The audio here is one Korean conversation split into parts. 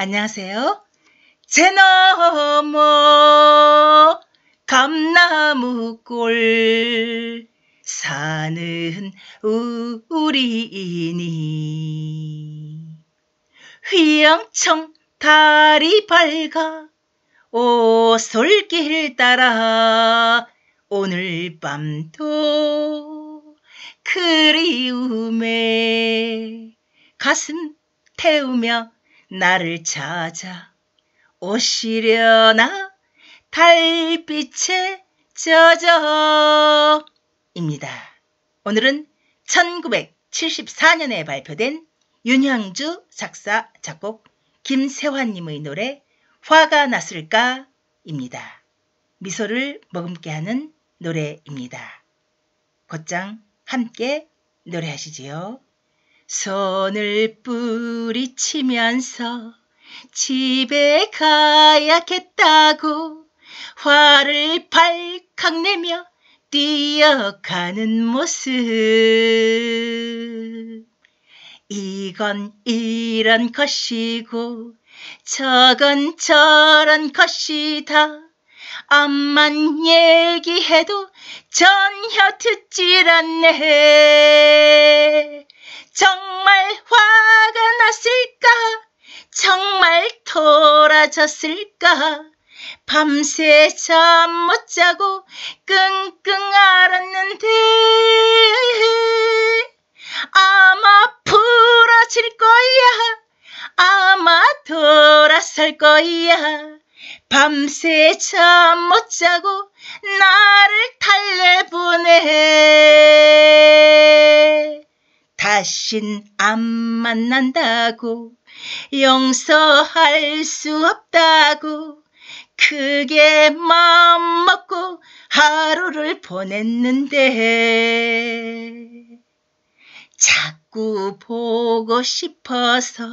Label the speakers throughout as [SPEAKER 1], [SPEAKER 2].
[SPEAKER 1] 안녕하세요. 제너머 감나무골 사는 우리니 휘영청 달이 밝아 오솔길 따라 오늘 밤도 그리움에 가슴 태우며 나를 찾아 오시려나 달빛에 젖어 입니다. 오늘은 1974년에 발표된 윤향주 작사 작곡 김세환님의 노래 화가 났을까 입니다. 미소를 머금게 하는 노래입니다. 곧장 함께 노래하시지요. 손을 뿌리치면서 집에 가야겠다고 화를 발칵 내며 뛰어가는 모습 이건 이런 것이고 저건 저런 것이다 암만 얘기해도 전혀 듣질 않네 정말 화가 났을까? 정말 돌아졌을까? 밤새 잠 못 자고 끙끙 앓았는데 아마 부러질 거야 아마 돌아설 거야 밤새 잠 못 자고 나를 달래보네 다신 안 만난다고 용서할 수 없다고 크게 마음 먹고 하루를 보냈는데 자꾸 보고 싶어서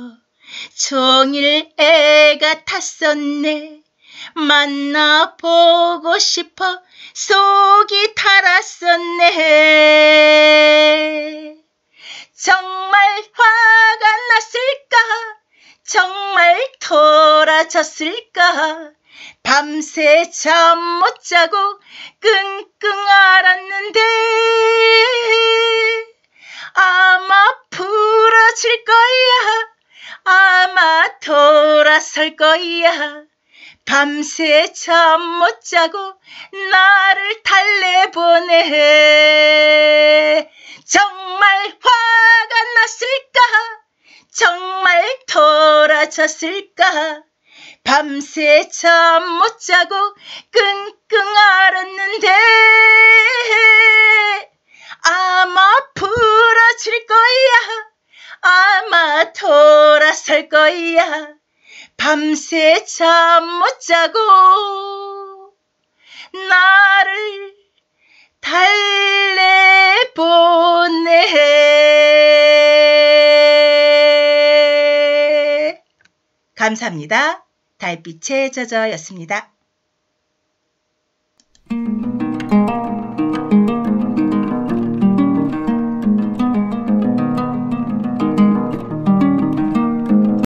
[SPEAKER 1] 종일 애가 탔었네 만나보고 싶어 속이 타랐었네 쳤을까 밤새 잠 못 자고 끙끙 앓았는데 아마 부러질 거야 아마 돌아설 거야 밤새 잠 못 자고 나를 달래보내 정말 화가 났을까 정말 돌아졌을까 밤새 잠 못 자고 끙끙 앓았는데 아마 부러질 거야 아마 돌아설 거야 밤새 잠 못 자고 나를 달래보네 감사합니다. 달빛의 저저였습니다.